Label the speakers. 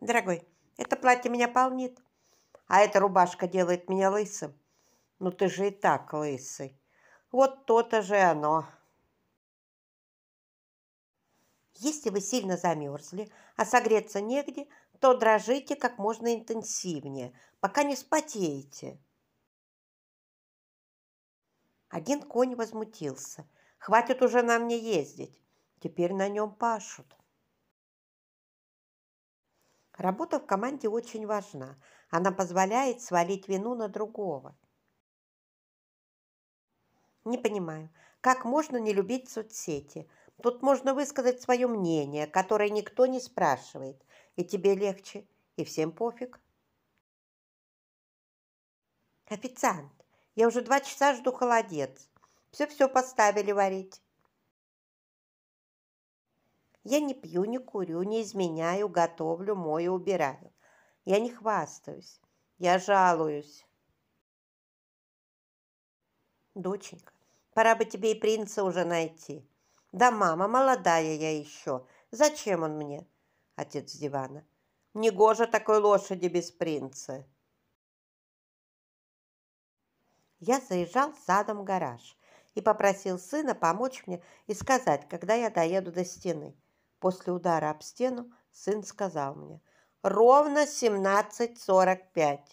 Speaker 1: Дорогой, это платье меня полнит, а эта рубашка делает меня лысым. Ну ты же и так лысый. Вот то-то же оно. Если вы сильно замерзли, а согреться негде, то дрожите как можно интенсивнее, пока не спотеете. Один конь возмутился. «Хватит уже на мне ездить. Теперь на нем пашут». Работа в команде очень важна. Она позволяет свалить вину на другого. Не понимаю, как можно не любить соцсети? Тут можно высказать свое мнение, которое никто не спрашивает. И тебе легче, и всем пофиг. Официант, я уже два часа жду холодец. Все-все поставили варить. Я не пью, не курю, не изменяю, готовлю, мою, убираю. Я не хвастаюсь, я жалуюсь. Доченька, пора бы тебе и принца уже найти. Да, мама, молодая я еще. Зачем он мне? Отец с дивана. Негоже такой лошади без принца. Я заезжал садом в гараж и попросил сына помочь мне и сказать, когда я доеду до стены. После удара об стену сын сказал мне «Ровно семнадцать сорок пять.